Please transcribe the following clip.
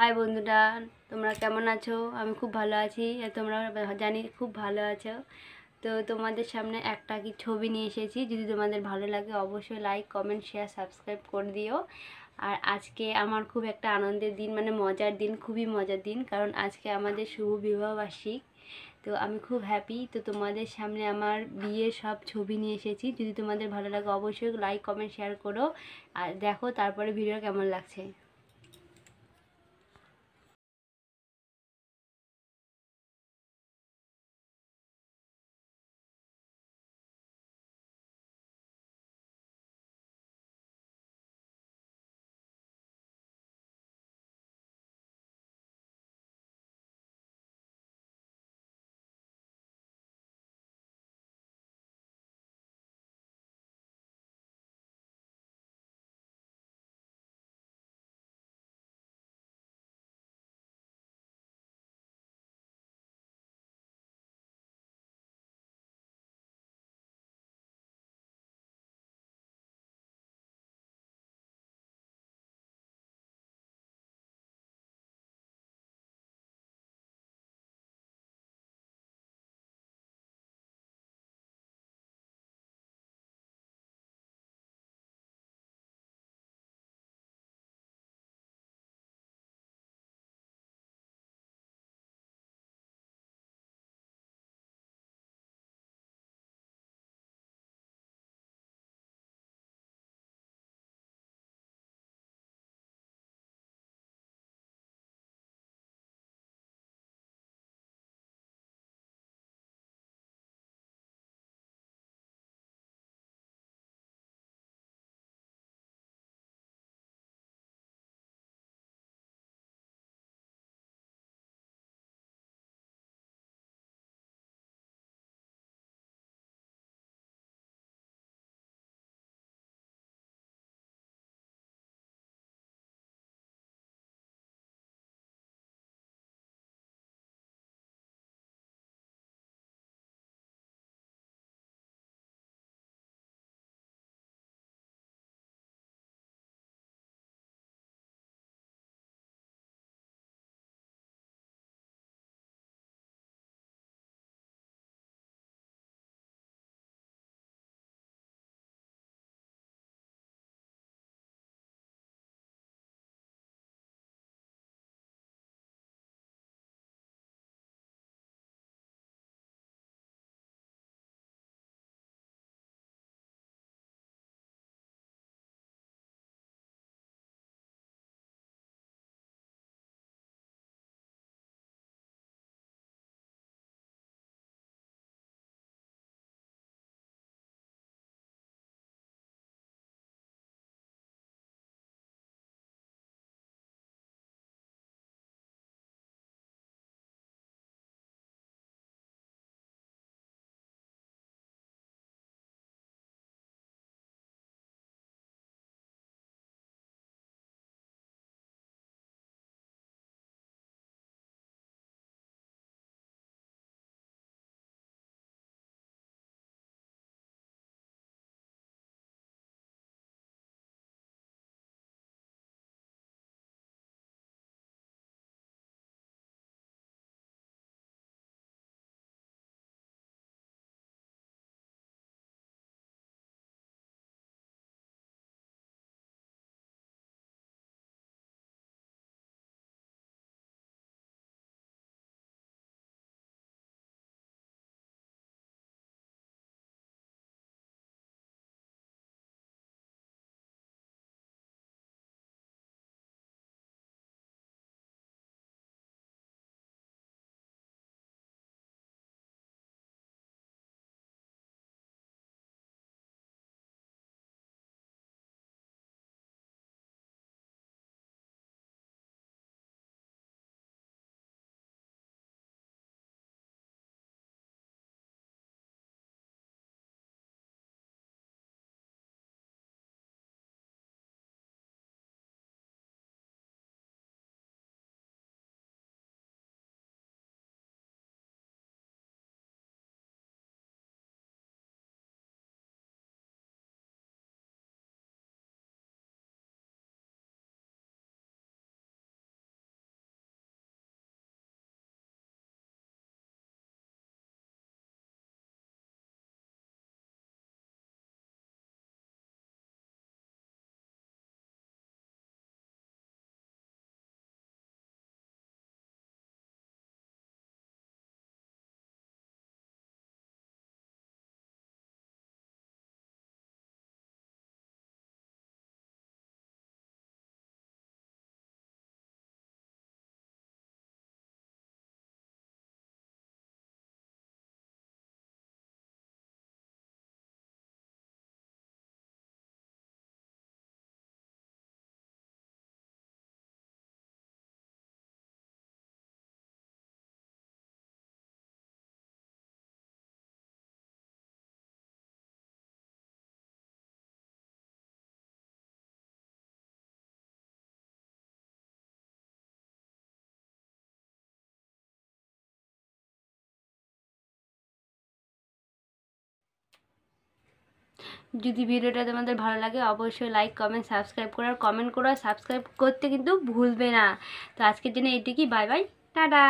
high বন্ধুরা তোমরা কেমন আছো আমি খুব ভালো আছি তোমরা জানি খুব ভালো আছো তো তোমাদের সামনে একটা কি ছবি নিয়ে এসেছি যদি তোমাদের ভালো লাগে অবশ্যই লাইক কমেন্ট শেয়ার সাবস্ক্রাইব করে দিও আর আজকে আমার খুব একটা আনন্দের দিন মানে মজার দিন খুবই মজার দিন কারণ আজকে আমাদের শুভ বিবাহবার্ষিক তো আমি খুব হ্যাপি তো তোমাদের সামনে আমার বিয়ের সব ছবি নিয়ে এসেছি যদি তোমাদের ভালো লাগে অবশ্যই লাইক কমেন্ট শেয়ার করো আর দেখো তারপরে ভিডিও কেমন লাগছে যদি ভিডিওটা তোমাদের ভালো লাগে অবশ্যই লাইক কমেন্ট সাবস্ক্রাইব করো আর কমেন্ট করো সাবস্ক্রাইব করতে কিন্তু ভুলবে না তো আজকের জন্য এটি কি বাই বাই টাটা